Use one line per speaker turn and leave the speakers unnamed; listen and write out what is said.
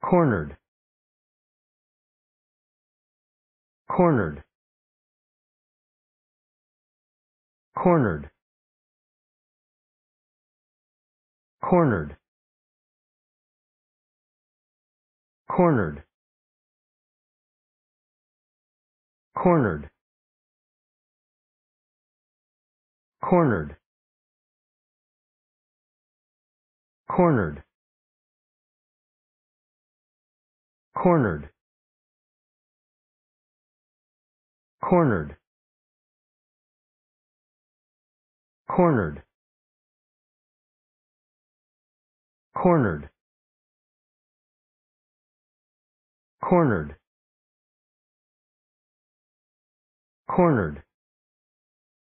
cornered cornered cornered cornered cornered cornered cornered cornered cornered cornered cornered cornered cornered cornered